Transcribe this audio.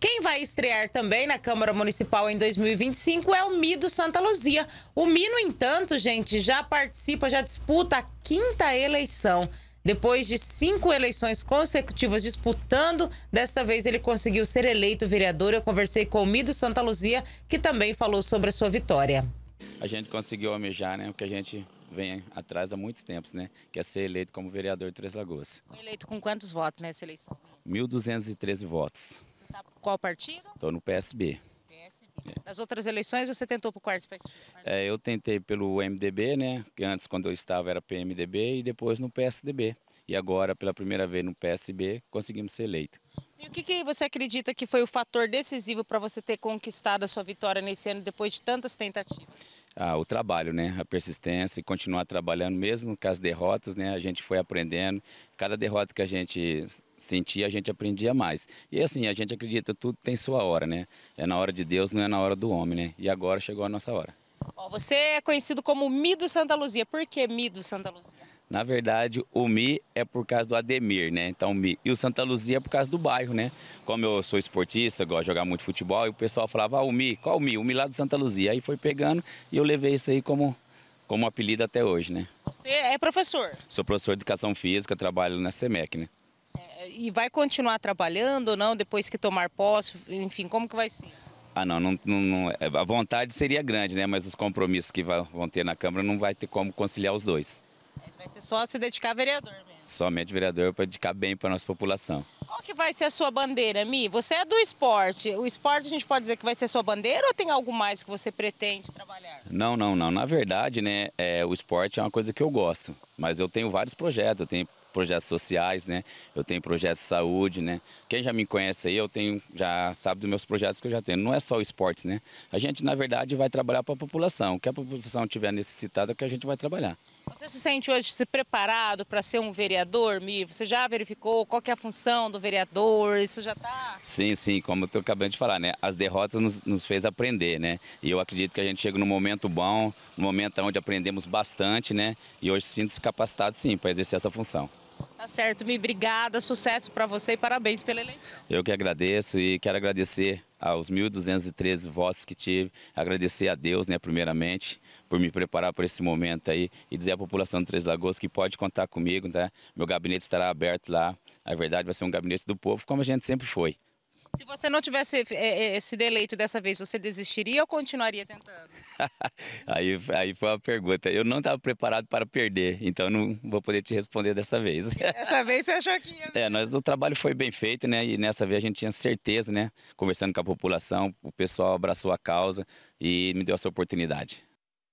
Quem vai estrear também na Câmara Municipal em 2025 é o Mido Santa Luzia. O Mi, no entanto, gente, já participa, já disputa a quinta eleição. Depois de cinco eleições consecutivas disputando, desta vez ele conseguiu ser eleito vereador. Eu conversei com o Mido Santa Luzia, que também falou sobre a sua vitória. A gente conseguiu almejar, né? O que a gente vem atrás há muitos tempos, né? Que é ser eleito como vereador de Três Lagoas. eleito com quantos votos nessa eleição? 1.213 votos. Qual partido? Estou no PSB. Nas outras eleições você tentou por quarto partido? É, eu tentei pelo MDB, né? Que antes quando eu estava era PMDB e depois no PSDB. E agora pela primeira vez no PSB conseguimos ser eleito. E o que, que você acredita que foi o fator decisivo para você ter conquistado a sua vitória nesse ano depois de tantas tentativas? ah, o trabalho, né? A persistência e continuar trabalhando, mesmo com as derrotas, né? A gente foi aprendendo. Cada derrota que a gente sentia, a gente aprendia mais. E assim, a gente acredita, tudo tem sua hora, né? É na hora de Deus, não é na hora do homem, né? E agora chegou a nossa hora. você é conhecido como Mido Santa Luzia. Por que Mido Santa Luzia? Na verdade, o Mi é por causa do Ademir, né? Então, Mi. E o Santa Luzia é por causa do bairro, né? Como eu sou esportista, gosto de jogar muito futebol, e o pessoal falava, ah, o Mi, qual o Mi? O Mi lá do Santa Luzia. Aí foi pegando e eu levei isso aí como, como apelido até hoje, né? Você é professor? Sou professor de Educação Física, trabalho na SEMEC, né? É, e vai continuar trabalhando ou não, depois que tomar posse? Enfim, como que vai ser? Ah, não, não, não, é. a vontade seria grande, né? Mas os compromissos que vão ter na Câmara não vai ter como conciliar os dois. Vai ser só se dedicar a vereador mesmo. Somente vereador para dedicar bem para a nossa população. Qual que vai ser a sua bandeira, Mi? Você é do esporte. O esporte a gente pode dizer que vai ser sua bandeira ou tem algo mais que você pretende trabalhar? Não, não, não. Na verdade, né, é, o esporte é uma coisa que eu gosto. Mas eu tenho vários projetos. Eu tenho projetos sociais, né? Eu tenho projetos de saúde, né? Quem já me conhece aí, eu tenho, já sabe dos meus projetos que eu já tenho. Não é só o esporte, né? A gente, na verdade, vai trabalhar para a população. O que a população tiver necessitada é o que a gente vai trabalhar. Você se sente hoje se preparado para ser um vereador, Mi? Você já verificou qual é a função do vereador? Isso já está? Sim, sim, como eu estou acabando de falar, né? As derrotas nos, nos fez aprender, né? E eu acredito que a gente chega num momento bom, num momento onde aprendemos bastante, né? E hoje sinto-se capacitado, sim, para exercer essa função. Tá certo, me obrigada, sucesso para você e parabéns pela eleição. Eu que agradeço e quero agradecer aos 1.213 votos que tive, agradecer a Deus, né, primeiramente, por me preparar para esse momento aí e dizer à população de Três Lagoas que pode contar comigo, tá? Meu gabinete estará aberto lá. A verdade vai ser um gabinete do povo, como a gente sempre foi. Se você não tivesse esse eh, eh, eh, se deleito dessa vez, você desistiria ou continuaria tentando? aí, aí foi uma pergunta. Eu não estava preparado para perder, então não vou poder te responder dessa vez. Dessa vez você achou que ia. Né? É, nós, o trabalho foi bem feito, né? E nessa vez a gente tinha certeza, né? Conversando com a população, o pessoal abraçou a causa e me deu essa oportunidade.